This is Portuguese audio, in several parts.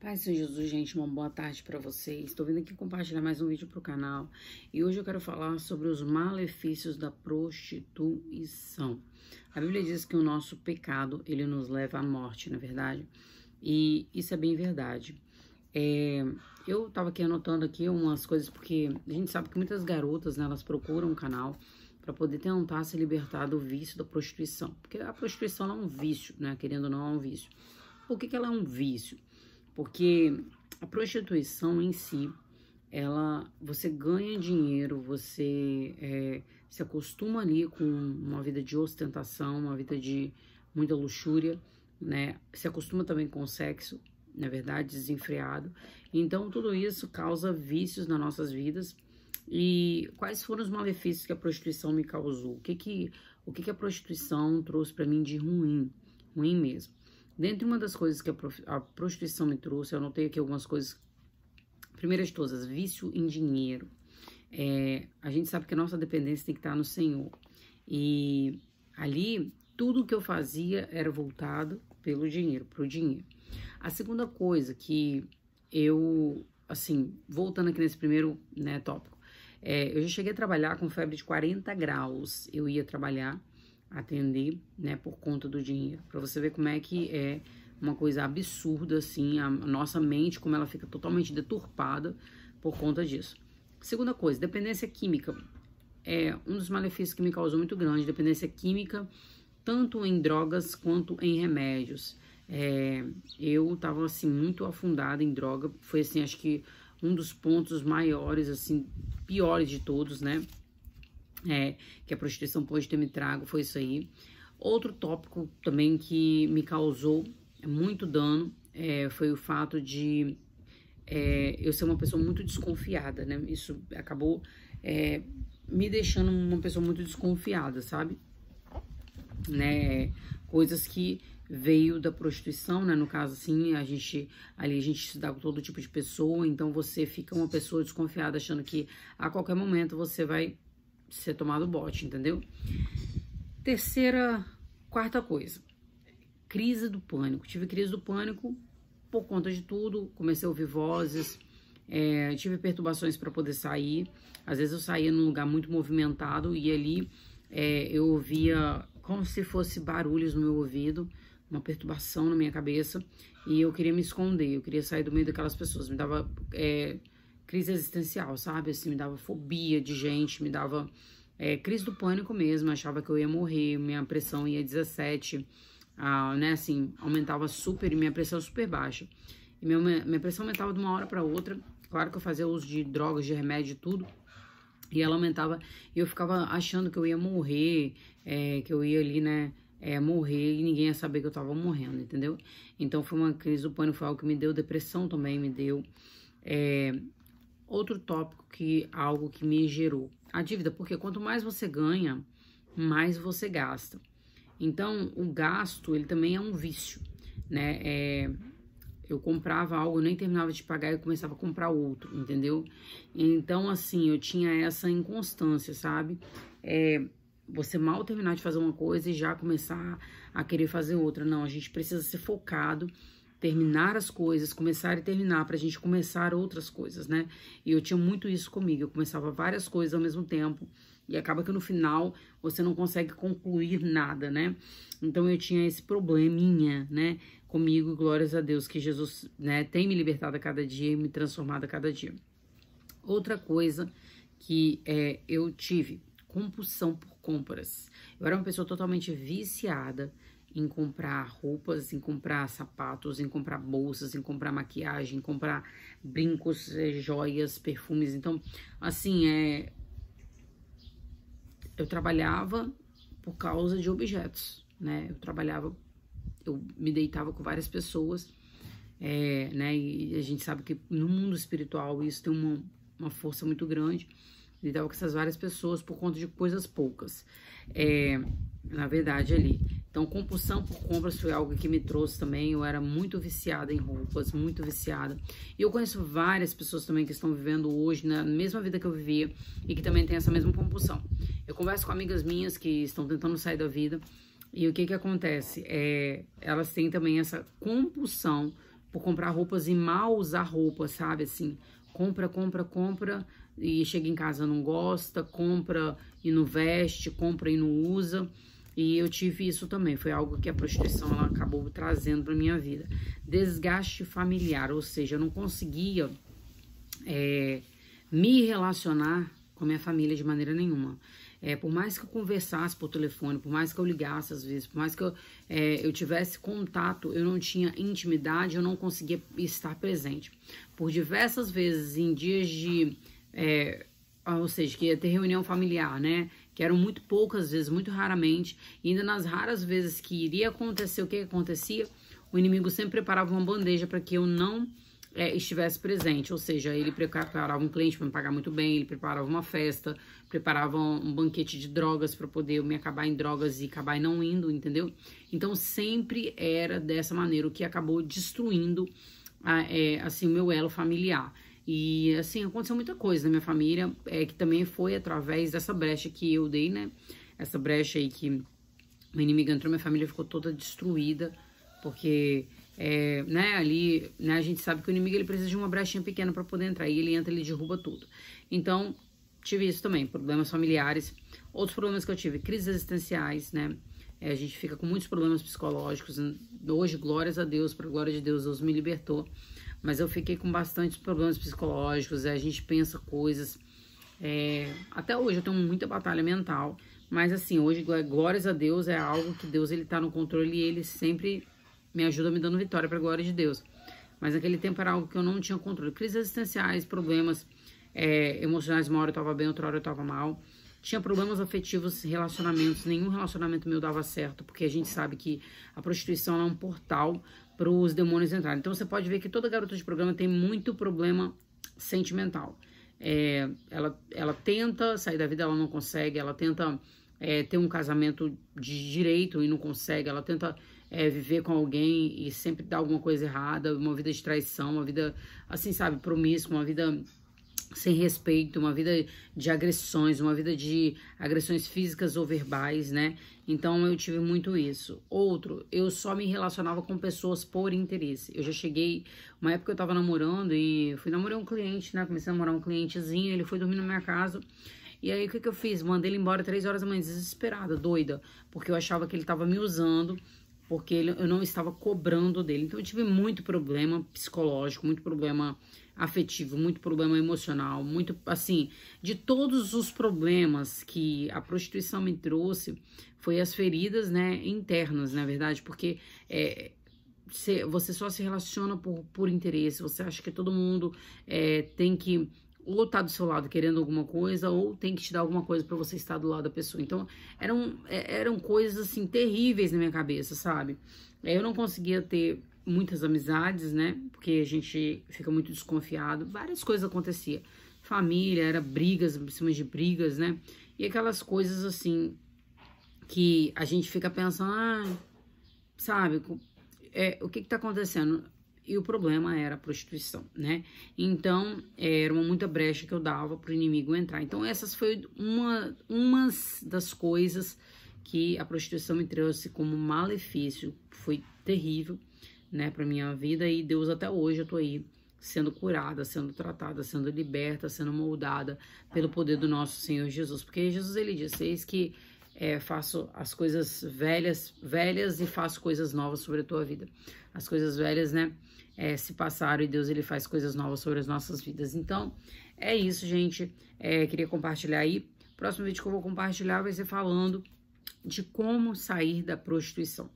Pai Senhor Jesus, gente, uma boa tarde para vocês. Estou vindo aqui compartilhar mais um vídeo para o canal e hoje eu quero falar sobre os malefícios da prostituição. A Bíblia diz que o nosso pecado, ele nos leva à morte, na é verdade? E isso é bem verdade. É, eu estava aqui anotando aqui umas coisas, porque a gente sabe que muitas garotas, né, elas procuram um canal para poder tentar se libertar do vício da prostituição. Porque a prostituição é um vício, né? Querendo ou não, é um vício. Por que, que ela é um vício? Porque a prostituição em si, ela, você ganha dinheiro, você é, se acostuma ali com uma vida de ostentação, uma vida de muita luxúria, né? Se acostuma também com o sexo, na verdade, desenfreado. Então, tudo isso causa vícios nas nossas vidas. E quais foram os malefícios que a prostituição me causou? O que que, o que, que a prostituição trouxe para mim de ruim? Ruim mesmo. Dentre uma das coisas que a, prostituição me trouxe, eu anotei aqui algumas coisas. Primeiro de todas, vício em dinheiro. É, a gente sabe que a nossa dependência tem que estar no Senhor. E ali, tudo que eu fazia era voltado pelo dinheiro, para o dinheiro. A segunda coisa que eu, assim, voltando aqui nesse primeiro né, tópico, é, eu já cheguei a trabalhar com febre de 40 graus. Eu ia trabalhar atender, né, por conta do dinheiro. Para você ver como é que é uma coisa absurda assim, a nossa mente como ela fica totalmente deturpada por conta disso. Segunda coisa, dependência química é um dos malefícios que me causou muito grande, dependência química, tanto em drogas quanto em remédios. É, eu estava assim muito afundada em droga, foi assim, acho que um dos pontos maiores assim, piores de todos, né? é, que a prostituição pode ter me trago, foi isso aí. Outro tópico também que me causou muito dano é, foi o fato de é, eu ser uma pessoa muito desconfiada, né? Isso acabou é, me deixando uma pessoa muito desconfiada, sabe? Né? Coisas que veio da prostituição, né? No caso, assim, a gente ali a gente se dá com todo tipo de pessoa, então você fica uma pessoa desconfiada, achando que a qualquer momento você vai ser tomado o bote, entendeu? Terceira, quarta coisa, crise do pânico. Tive crise do pânico por conta de tudo, comecei a ouvir vozes, é, tive perturbações para poder sair. Às vezes eu saía num lugar muito movimentado e ali é, eu ouvia como se fosse barulhos no meu ouvido, uma perturbação na minha cabeça e eu queria me esconder, eu queria sair do meio daquelas pessoas, me dava é, crise existencial, sabe? Assim, me dava fobia de gente, me dava é, crise do pânico mesmo, achava que eu ia morrer, minha pressão ia 17, ah, né? Assim, aumentava super e minha pressão super baixa. E minha, minha pressão aumentava de uma hora para outra. Claro que eu fazia uso de drogas, de remédio e tudo. E ela aumentava, e eu ficava achando que eu ia morrer, é, que eu ia ali, né? É, morrer e ninguém ia saber que eu tava morrendo, entendeu? Então foi uma crise do pânico, foi algo que me deu depressão também, me deu. É, Outro tópico que algo que me gerou, a dívida, porque quanto mais você ganha, mais você gasta. Então, o gasto, ele também é um vício, né? É, eu comprava algo, nem terminava de pagar e começava a comprar outro, entendeu? Então, assim, eu tinha essa inconstância, sabe? É, você mal terminar de fazer uma coisa e já começar a querer fazer outra. Não, a gente precisa ser focado terminar as coisas, começar e terminar, para a gente começar outras coisas, né? E eu tinha muito isso comigo, eu começava várias coisas ao mesmo tempo, e acaba que no final você não consegue concluir nada, né? Então eu tinha esse probleminha, né? Comigo, glórias a Deus, que Jesus né, tem me libertado a cada dia e me transformado a cada dia. Outra coisa que é, eu tive, compulsão por compras. Eu era uma pessoa totalmente viciada em comprar roupas, em comprar sapatos, em comprar bolsas, em comprar maquiagem, em comprar brincos, eh, joias, perfumes. Então, assim, é eu trabalhava por causa de objetos, né? Eu trabalhava, eu me deitava com várias pessoas, é, né? E a gente sabe que no mundo espiritual isso tem uma, uma força muito grande. Lidava com essas várias pessoas por conta de coisas poucas. É, na verdade, ali então, compulsão por compras foi algo que me trouxe também. Eu era muito viciada em roupas, muito viciada. E eu conheço várias pessoas também que estão vivendo hoje na mesma vida que eu vivia e que também tem essa mesma compulsão. Eu converso com amigas minhas que estão tentando sair da vida e o que que acontece? É, elas têm também essa compulsão por comprar roupas e mal usar roupas, sabe? Assim, compra, compra, compra e chega em casa não gosta, compra e não veste, compra e não usa. E eu tive isso também, foi algo que a prostituição ela acabou trazendo para minha vida. Desgaste familiar, ou seja, eu não conseguia é, me relacionar com a minha família de maneira nenhuma. É, por mais que eu conversasse por telefone, por mais que eu ligasse às vezes, por mais que eu, é, eu tivesse contato, eu não tinha intimidade, eu não conseguia estar presente. Por diversas vezes, em dias de. É, ou seja, que ia ter reunião familiar, né? que eram muito poucas vezes, muito raramente, e ainda nas raras vezes que iria acontecer, o que acontecia? O inimigo sempre preparava uma bandeja para que eu não é, estivesse presente, ou seja, ele preparava um cliente para me pagar muito bem, ele preparava uma festa, preparava um banquete de drogas para poder me acabar em drogas e acabar não indo, entendeu? Então sempre era dessa maneira o que acabou destruindo a, é, assim o meu elo familiar. E assim, aconteceu muita coisa na minha família, é, que também foi através dessa brecha que eu dei, né? Essa brecha aí que uma inimiga entrou, minha família ficou toda destruída, porque é, né, ali né, a gente sabe que o inimigo ele precisa de uma brechinha pequena para poder entrar, e ele entra, ele derruba tudo. Então, tive isso também, problemas familiares, outros problemas que eu tive, crises existenciais, né? É, a gente fica com muitos problemas psicológicos. Hoje, glórias a Deus, para glória de Deus, Deus me libertou. Mas eu fiquei com bastantes problemas psicológicos. É, a gente pensa coisas. É, até hoje eu tenho muita batalha mental. Mas assim, hoje, glórias a Deus, é algo que Deus ele está no controle e ele sempre me ajuda me dando vitória para glória de Deus. Mas naquele tempo era algo que eu não tinha controle. Crises existenciais, problemas é, emocionais, uma hora eu estava bem, outra hora eu estava mal. Tinha problemas afetivos, relacionamentos, nenhum relacionamento meu dava certo, porque a gente sabe que a prostituição é um portal para os demônios entrarem. Então você pode ver que toda garota de programa tem muito problema sentimental. É, ela, ela tenta sair da vida, ela não consegue, ela tenta é, ter um casamento de direito e não consegue, ela tenta é, viver com alguém e sempre dá alguma coisa errada, uma vida de traição, uma vida, assim, sabe, promíscua, uma vida sem respeito, uma vida de agressões, uma vida de agressões físicas ou verbais, né? Então eu tive muito isso. Outro, eu só me relacionava com pessoas por interesse. Eu já cheguei, uma época eu tava namorando e fui namorar um cliente, né? Comecei a namorar um clientezinho, ele foi dormir na minha casa. E aí o que, que eu fiz? Mandei ele embora três horas da manhã, desesperada, doida, porque eu achava que ele tava me usando porque ele, eu não estava cobrando dele. Então eu tive muito problema psicológico, muito problema afetivo, muito problema emocional, muito assim, de todos os problemas que a prostituição me trouxe, foi as feridas, né, internas, na verdade, porque é, você só se relaciona por, por interesse, você acha que todo mundo é, tem que ou tá do seu lado querendo alguma coisa, ou tem que te dar alguma coisa para você estar do lado da pessoa. Então, eram, é, eram coisas, assim, terríveis na minha cabeça, sabe? É, eu não conseguia ter muitas amizades, né? Porque a gente fica muito desconfiado. Várias coisas aconteciam. Família, era brigas, em cima de brigas, né? E aquelas coisas assim que a gente fica pensando, ah, sabe, é, o que está acontecendo? E o problema era a prostituição, né? Então, é, era uma muita brecha que eu dava pro inimigo entrar. Então, essas foi uma umas das coisas que a prostituição me trouxe como malefício. Foi terrível né, para minha vida e Deus até hoje eu tô aí sendo curada, sendo tratada, sendo liberta, sendo moldada pelo poder do nosso Senhor Jesus, porque Jesus ele disse eis que é, faço as coisas velhas, velhas e faço coisas novas sobre a tua vida. As coisas velhas, né, é, se passaram e Deus ele faz coisas novas sobre as nossas vidas. Então é isso, gente. É, queria compartilhar aí. Próximo vídeo que eu vou compartilhar vai ser falando de como sair da prostituição.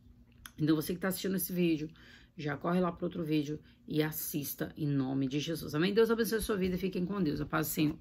Então, você que está assistindo esse vídeo, já corre lá para outro vídeo e assista em nome de Jesus. Amém? Deus abençoe a sua vida e fiquem com Deus. A paz do Senhor.